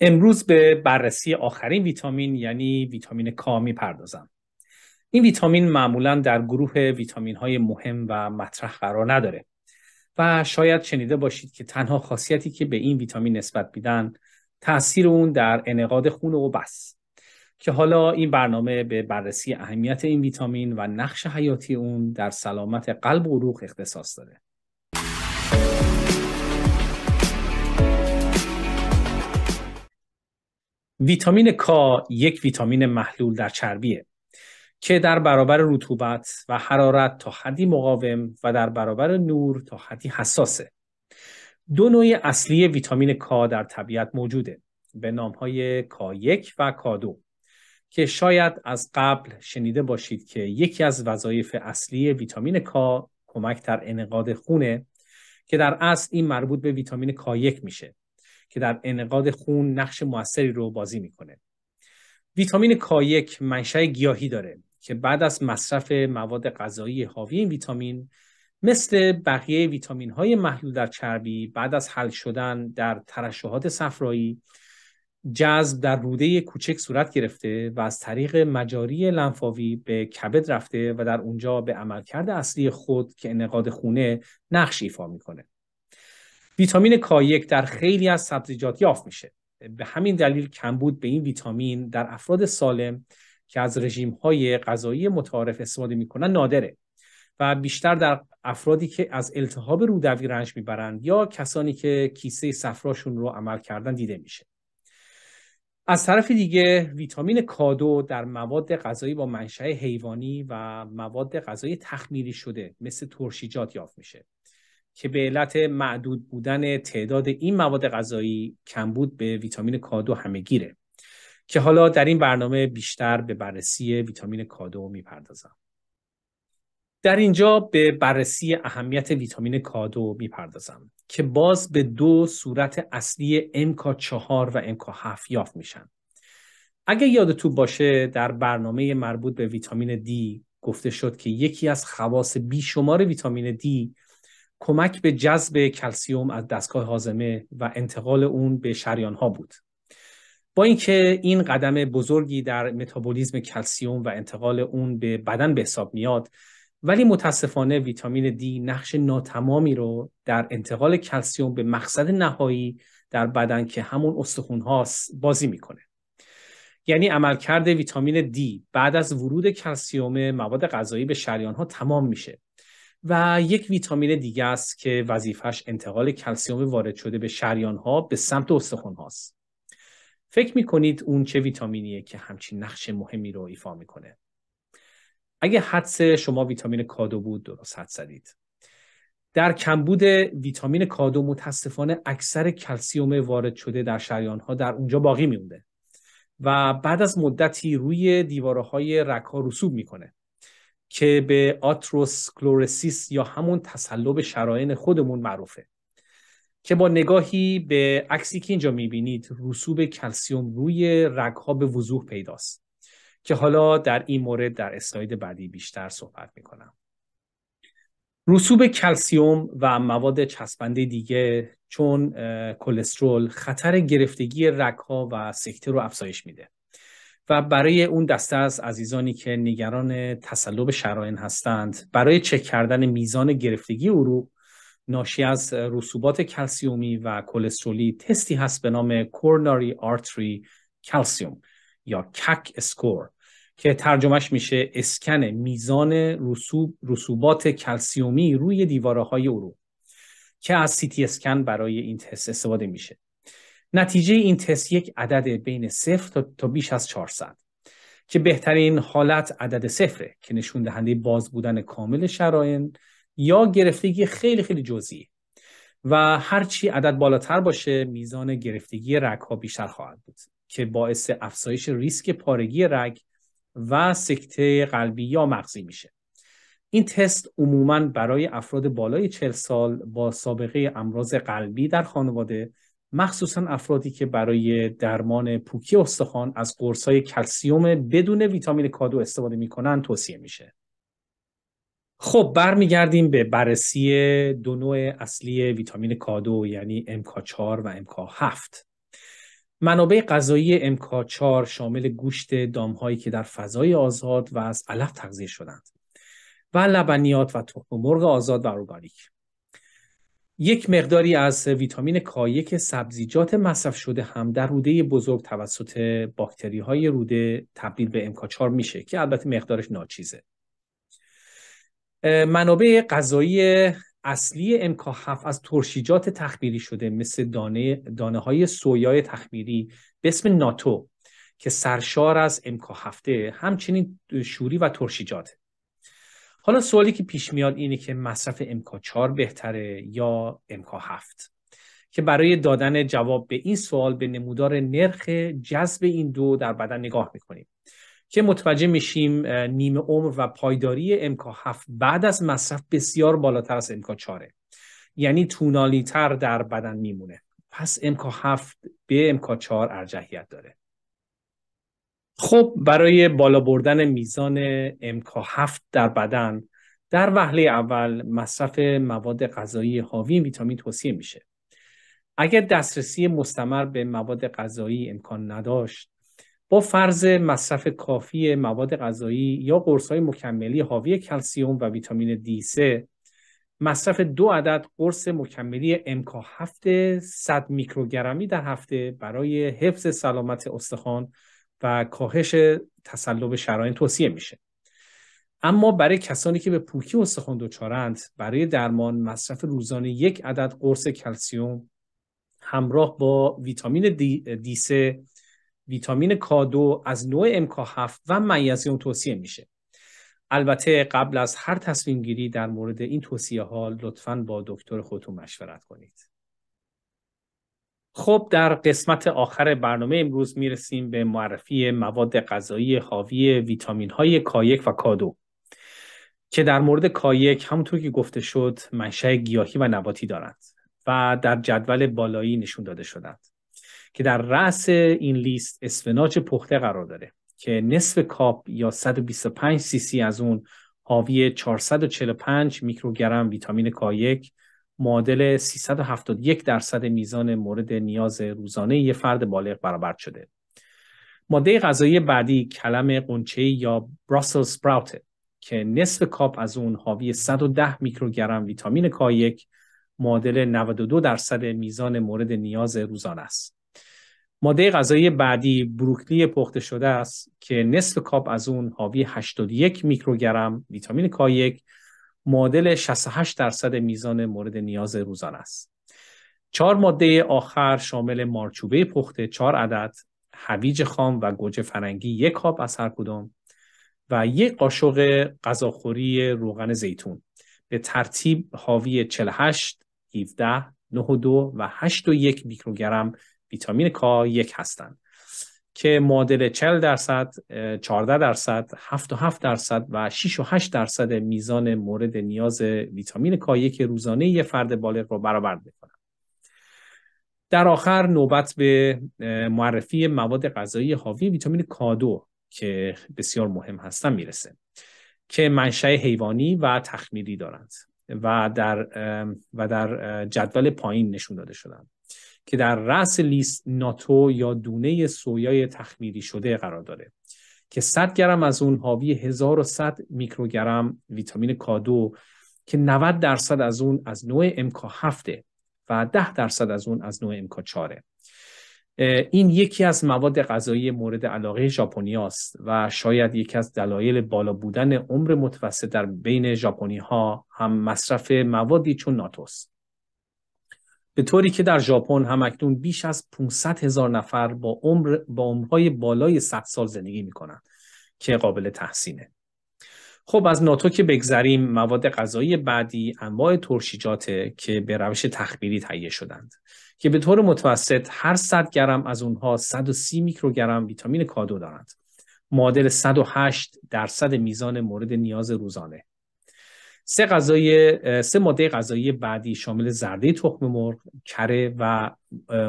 امروز به بررسی آخرین ویتامین یعنی ویتامین کا میپردازم این ویتامین معمولا در گروه ویتامین های مهم و مطرح قرار نداره و شاید شنیده باشید که تنها خاصیتی که به این ویتامین نسبت میدن تاثیر اون در انعقاد خون و بس که حالا این برنامه به بررسی اهمیت این ویتامین و نقش حیاتی اون در سلامت قلب و روح اختصاص داره ویتامین کا یک ویتامین محلول در چربیه که در برابر رطوبت و حرارت تا حدی مقاوم و در برابر نور تا حدی حساسه دو نوع اصلی ویتامین کا در طبیعت موجوده به نام های K1 و کا دو که شاید از قبل شنیده باشید که یکی از وظایف اصلی ویتامین کا کمک در انقاد خونه که در اصل این مربوط به ویتامین کا 1 میشه که در انقاد خون نقش موثری رو بازی میکنه ویتامین کایک 1 منشأ گیاهی داره که بعد از مصرف مواد غذایی حاوی این ویتامین مثل بقیه ویتامین های محلول در چربی بعد از حل شدن در ترشحات صفرایی جذب در روده کوچک صورت گرفته و از طریق مجاری لنفاوی به کبد رفته و در اونجا به عملکرد اصلی خود که انقاد خونه نقش ایفا میکنه ویتامین کایک در خیلی از سبزیجات یافت میشه به همین دلیل کمبود به این ویتامین در افراد سالم که از رژیم های غذایی متعارف استفاده میکنن نادره و بیشتر در افرادی که از التهاب رودوی رنج میبرند یا کسانی که کیسه صفراشون رو عمل کردن دیده میشه از طرف دیگه ویتامین کادو در مواد غذایی با منشأ حیوانی و مواد غذایی تخمیری شده مثل ترشیجات یافت میشه که به علت معدود بودن تعداد این مواد غذایی کمبود به ویتامین کادو همه گیره، که حالا در این برنامه بیشتر به بررسی ویتامین کادو میپردازم در اینجا به بررسی اهمیت ویتامین کادو میپردازم که باز به دو صورت اصلی امکا چهار و امکا هفت یافت میشن اگه یادتون باشه در برنامه مربوط به ویتامین دی، گفته شد که یکی از خواص بیشمار ویتامین دی، کمک به جذب کلسیوم از دستگاه حازمه و انتقال اون به شریان ها بود با اینکه این قدم بزرگی در متابولیزم کلسیوم و انتقال اون به بدن به حساب میاد ولی متاسفانه ویتامین دی نقش ناتمامی رو در انتقال کلسیوم به مقصد نهایی در بدن که همون استخون هاست بازی میکنه یعنی عملکرد ویتامین دی بعد از ورود کلسیوم مواد غذایی به شریان ها تمام میشه و یک ویتامین دیگه است که وظیفش انتقال کلسیوم وارد شده به شریان ها به سمت استخوان هاست فکر کنید اون چه ویتامینیه که همچین نقش مهمی رو ایفا میکنه اگه حدس شما ویتامین کادو بود درست حد زدید در کمبود ویتامین کادو متاسفانه اکثر کلسیوم وارد شده در شریان ها در اونجا باقی میمونه و بعد از مدتی روی دیواره های رسوب میکنه که به آتروسکلورسیس یا همون تسلب شراین خودمون معروفه که با نگاهی به عکسی که اینجا میبینید رسوب کلسیوم روی رگها به وضوح پیداست که حالا در این مورد در اسلاید بعدی بیشتر صحبت میکنم رسوب کلسیوم و مواد چسبنده دیگه چون کلسترول خطر گرفتگی رگها و سکته رو افزایش میده و برای اون دسته از عزیزانی که نگران تسلب شراین هستند برای چک کردن میزان گرفتگی عروق ناشی از رسوبات کلسیومی و کلسترولی تستی هست به نام کورناری آرتری کلسیوم یا کک اسکور که ترجمهش میشه اسکن میزان رسوب رسوبات کلسیومی روی دیواره های عروق که از تی اسکن برای این تست استفاده میشه نتیجه این تست یک عدد بین صفر تا بیش از 400 که بهترین حالت عدد صفره که نشون دهنده باز بودن کامل شراین یا گرفتگی خیلی خیلی جزئی و هرچی عدد بالاتر باشه میزان گرفتگی رگ ها بیشتر خواهد بود که باعث افزایش ریسک پارگی رگ و سکته قلبی یا مغزی میشه این تست عموما برای افراد بالای 40 سال با سابقه امراض قلبی در خانواده مخصوصا افرادی که برای درمان پوکی استخوان از قرصای کلسیوم بدون ویتامین کادو استفاده میکنن توصیه میشه خب برمیگردیم به بررسی دو نوع اصلی ویتامین کادو یعنی امکا 4 و امکا 7 منابع غذایی امکا 4 شامل گوشت دامهایی که در فضای آزاد و از علف تغذیه شدند و لبنیات و تخم مرغ آزاد و ارگانیک یک مقداری از ویتامین کایک سبزیجات مصرف شده هم در روده بزرگ توسط باکتری های روده تبدیل به امکاچار 4 میشه که البته مقدارش ناچیزه منابع غذایی اصلی امکا هفت از ترشیجات تخمیری شده مثل دانه, دانه های سویای تخمیری به اسم ناتو که سرشار از امکا هفته همچنین شوری و ترشیجاته حالا سوالی که پیش میاد اینه که مصرف امکا 4 بهتره یا امکا 7 که برای دادن جواب به این سوال به نمودار نرخ جذب این دو در بدن نگاه میکنیم که متوجه میشیم نیمه عمر و پایداری امکا 7 بعد از مصرف بسیار بالاتر از امکا 4 یعنی تر در بدن میمونه پس امکا 7 به امکا 4 ارجحیت داره خب برای بالا بردن میزان امکا 7 در بدن در وهله اول مصرف مواد غذایی حاوی ویتامین توصیه میشه اگر دسترسی مستمر به مواد غذایی امکان نداشت با فرض مصرف کافی مواد غذایی یا های مکملی حاوی کلسیوم و ویتامین D3 مصرف دو عدد قرص مکملی MK7 100 میکروگرمی در هفته برای حفظ سلامت استخوان و کاهش تسلب شرایط توصیه میشه اما برای کسانی که به پوکی استخوان دچارند برای درمان مصرف روزانه یک عدد قرص کلسیوم همراه با ویتامین دی, ویتامین کادو از نوع امکا 7 و منیزیم توصیه میشه البته قبل از هر تصمیم گیری در مورد این توصیه ها لطفا با دکتر خودتون مشورت کنید خب در قسمت آخر برنامه امروز میرسیم به معرفی مواد غذایی حاوی ویتامین های کایک و کادو که در مورد کایک همونطور که گفته شد منشأ گیاهی و نباتی دارند و در جدول بالایی نشون داده شدند که در رأس این لیست اسفناج پخته قرار داره که نصف کاپ یا 125 سی سی از اون حاوی 445 میکروگرم ویتامین کایک معادل 371 درصد میزان مورد نیاز روزانه یه فرد بالغ برابر شده. ماده غذایی بعدی کلم قنچه یا براسل سپراوته که نصف کاپ از اون حاوی 110 میکروگرم ویتامین K1 معادل 92 درصد میزان مورد نیاز روزانه است. ماده غذایی بعدی بروکلی پخته شده است که نصف کاپ از اون حاوی 81 میکروگرم ویتامین K1 معادل 68 درصد میزان مورد نیاز روزانه است چهار ماده آخر شامل مارچوبه پخته چهار عدد هویج خام و گوجه فرنگی یک کاپ از هر کدام و یک قاشق غذاخوری روغن زیتون به ترتیب حاوی 48 17 92 و 81 میکروگرم ویتامین کا یک هستند که معادل 40 درصد 14 درصد 7 و 7 درصد و 6 و 8 درصد میزان مورد نیاز ویتامین K1 روزانه یه فرد بالغ رو برابرد میکنن در آخر نوبت به معرفی مواد غذایی حاوی ویتامین K2 که بسیار مهم هستن میرسه که منشأ حیوانی و تخمیری دارند و در و در جدول پایین نشون داده شدن که در رأس لیست ناتو یا دونه سویای تخمیری شده قرار داره که 100 گرم از اون حاوی 1100 میکروگرم ویتامین K2 که 90 درصد از اون از نوع MK7 و 10 درصد از اون از نوع امکا 4 این یکی از مواد غذایی مورد علاقه است و شاید یکی از دلایل بالا بودن عمر متوسط در بین ژاپنی ها هم مصرف موادی چون ناتوس. به طوری که در ژاپن هم اکنون بیش از 500 هزار نفر با عمر با عمرهای بالای 100 سال زندگی می کنند که قابل تحسینه. خب از ناتو که بگذریم مواد غذایی بعدی انواع ترشیجاته که به روش تخمیری تهیه شدند. که به طور متوسط هر 100 گرم از اونها 130 میکروگرم ویتامین کادو دارند معادل 108 درصد میزان مورد نیاز روزانه سه غذای سه ماده غذایی بعدی شامل زرده تخم مرغ، کره و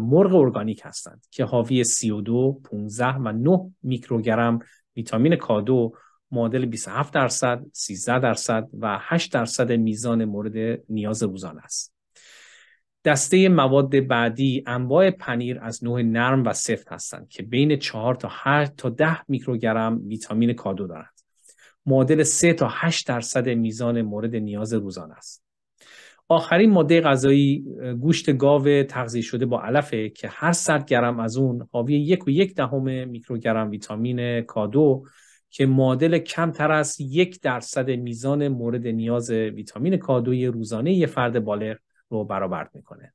مرغ ارگانیک هستند که حاوی 32, 15 و 9 میکروگرم ویتامین کادو معادل 27 درصد، 13 درصد و 8 درصد میزان مورد نیاز روزانه است. دسته مواد بعدی انواع پنیر از نوع نرم و سفت هستند که بین 4 تا 8 تا 10 میکروگرم ویتامین کادو دارند. معادل 3 تا 8 درصد میزان مورد نیاز روزانه است. آخرین ماده غذایی گوشت گاو تغذیه شده با علفه که هر صد گرم از اون حاوی یک و یک دهم میکروگرم ویتامین کادو که معادل کمتر از یک درصد میزان مورد نیاز ویتامین کادوی روزانه یه فرد بالغ رو برآورد میکنه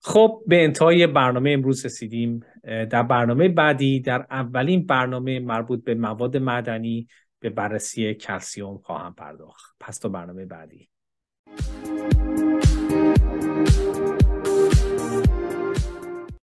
خب به انتهای برنامه امروز رسیدیم در برنامه بعدی در اولین برنامه مربوط به مواد معدنی به بررسی کلسیوم خواهم پرداخت پس تا برنامه بعدی